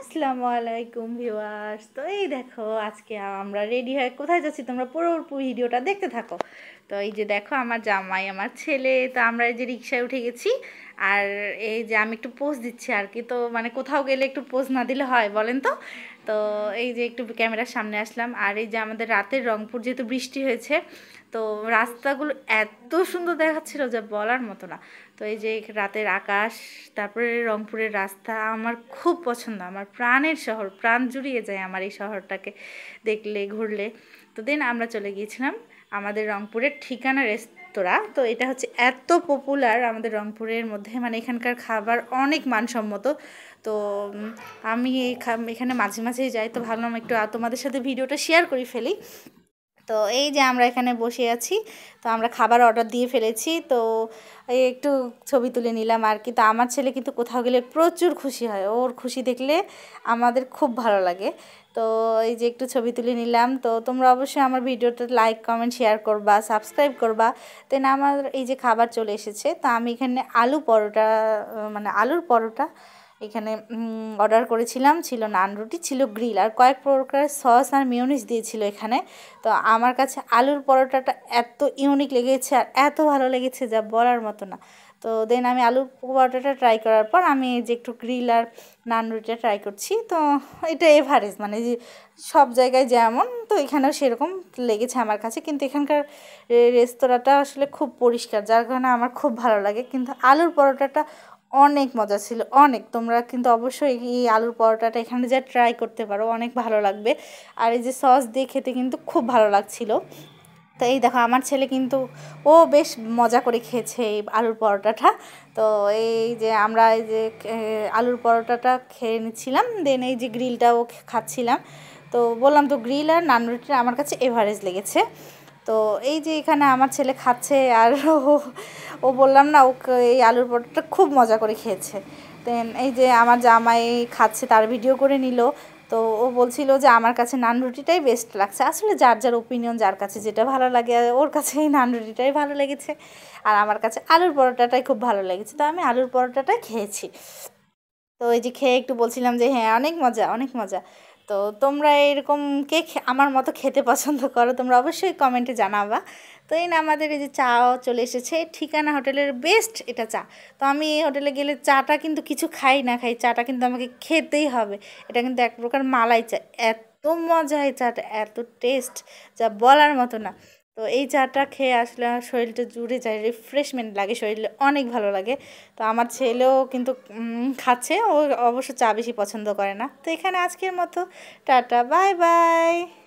আসসালামু আলাইকুম ভিওয়ার্স তো এই দেখো আজকে আমরা রেডি হয়ে কোথায় যাচ্ছি তোমরা পুরো ভিডিওটা দেখতে থাকো তো এই যে দেখো আমার জামাই আমার ছেলে তো আমরা এই যে রিক্সায় উঠে গেছি আর এই যে আমি একটু পোজ দিচ্ছি আর কি তো মানে কোথাও গেলে একটু পোজ না দিলে হয় বলেন তো তো এই যে একটু ক্যামেরার সামনে আসলাম আর এই যে আমাদের রাতের রংপুর যেহেতু বৃষ্টি হয়েছে তো রাস্তাগুলো এত সুন্দর দেখাচ্ছিল যা বলার মতো না তো এই যে রাতের আকাশ তারপরে রংপুরের রাস্তা আমার খুব পছন্দ আমার প্রাণের শহর প্রাণ জুড়িয়ে যায় আমার এই শহরটাকে দেখলে ঘুরলে তো দেন আমরা চলে গিয়েছিলাম আমাদের রংপুরের ঠিকানা রেস্ট তোরা তো এটা হচ্ছে এত পপুলার আমাদের রংপুরের মধ্যে মানে এখানকার খাবার অনেক মানসম্মত তো আমি এখানে মাঝে মাঝেই যাই তো ভাবলাম একটু তোমাদের সাথে ভিডিওটা শেয়ার করে ফেলি তো এই যে আমরা এখানে বসে আছি তো আমরা খাবার অর্ডার দিয়ে ফেলেছি তো একটু ছবি তুলে নিলাম আর কি তো আমার ছেলে কিন্তু কোথাও গেলে প্রচুর খুশি হয় ওর খুশি দেখলে আমাদের খুব ভালো লাগে তো এই যে একটু ছবি তুলে নিলাম তো তোমরা অবশ্যই আমার ভিডিওটা লাইক কমেন্ট শেয়ার করবা সাবস্ক্রাইব করবা দেন আমার এই যে খাবার চলে এসেছে তো আমি এখানে আলু পরোটা মানে আলুর পরোটা এখানে অর্ডার করেছিলাম ছিল নান রুটি ছিল গ্রিল আর কয়েক প্রকার সস আর মিউনিস দিয়েছিল এখানে তো আমার কাছে আলুর পরোটাটা এত ইউনিক লেগেছে আর এত ভালো লেগেছে যা বলার মতো না তো দেন আমি আলু পরোটাটা ট্রাই করার পর আমি যে একটু গ্রিল আর নান রুটিটা ট্রাই করছি তো এটা এভারেজ মানে যে সব জায়গায় যেমন তো এখানেও সেরকম লেগেছে আমার কাছে কিন্তু এখানকার রেস্তোরাঁটা আসলে খুব পরিষ্কার যার কারণে আমার খুব ভালো লাগে কিন্তু আলুর পরোটাটা অনেক মজা ছিল অনেক তোমরা কিন্তু অবশ্যই এই আলুর পরোটাটা এখানে যা ট্রাই করতে পারো অনেক ভালো লাগবে আর এই যে সস দিয়ে খেতে কিন্তু খুব ভালো লাগছিল তো এই দেখো আমার ছেলে কিন্তু ও বেশ মজা করে খেয়েছে এই আলুর পরোটাটা তো এই যে আমরা এই যে আলুর পরোটাটা খেয়ে নিচ্ছিলাম দেন এই যে গ্রিলটাও খাচ্ছিলাম তো বললাম তো গ্রিল আর নান রুটিটা আমার কাছে এভারেজ লেগেছে তো এই যে এখানে আমার ছেলে খাচ্ছে আর ও বললাম না ওকে এই আলুর পরোটাটা খুব মজা করে খেয়েছে দেন এই যে আমার জামাই খাচ্ছে তার ভিডিও করে নিল তো ও বলছিল যে আমার কাছে নান রুটিটাই বেস্ট লাগছে আসলে যার যার ওপিনিয়ন যার কাছে যেটা ভালো লাগে ওর কাছে এই নান রুটিটাই ভালো লেগেছে আর আমার কাছে আলুর পরোটাটাই খুব ভালো লেগেছে তো আমি আলুর পরোটাটাই খেয়েছি তো এই যে খেয়ে একটু বলছিলাম যে হ্যাঁ অনেক মজা অনেক মজা তো তোমরা এরকম কে আমার মতো খেতে পছন্দ করো তোমরা অবশ্যই কমেন্টে জানাবা তো এই না আমাদের এই যে চাও চলে এসেছে ঠিকানা হোটেলের বেস্ট এটা চা তো আমি হোটেলে গেলে চাটা কিন্তু কিছু খাই না খাই চাটা কিন্তু আমাকে খেতেই হবে এটা কিন্তু এক প্রকার মালাই চা এত মজা হয় চাটা এত টেস্ট যা বলার মতো না তো এই চাটা খেয়ে আসলে শরীরটা জুড়ে যায় রিফ্রেশমেন্ট লাগে শরীরে অনেক ভালো লাগে তো আমার ছেলেও কিন্তু খাচ্ছে ও অবশ্য চা বেশি পছন্দ করে না তো এখানে আজকের মতো টাটা বাই বাই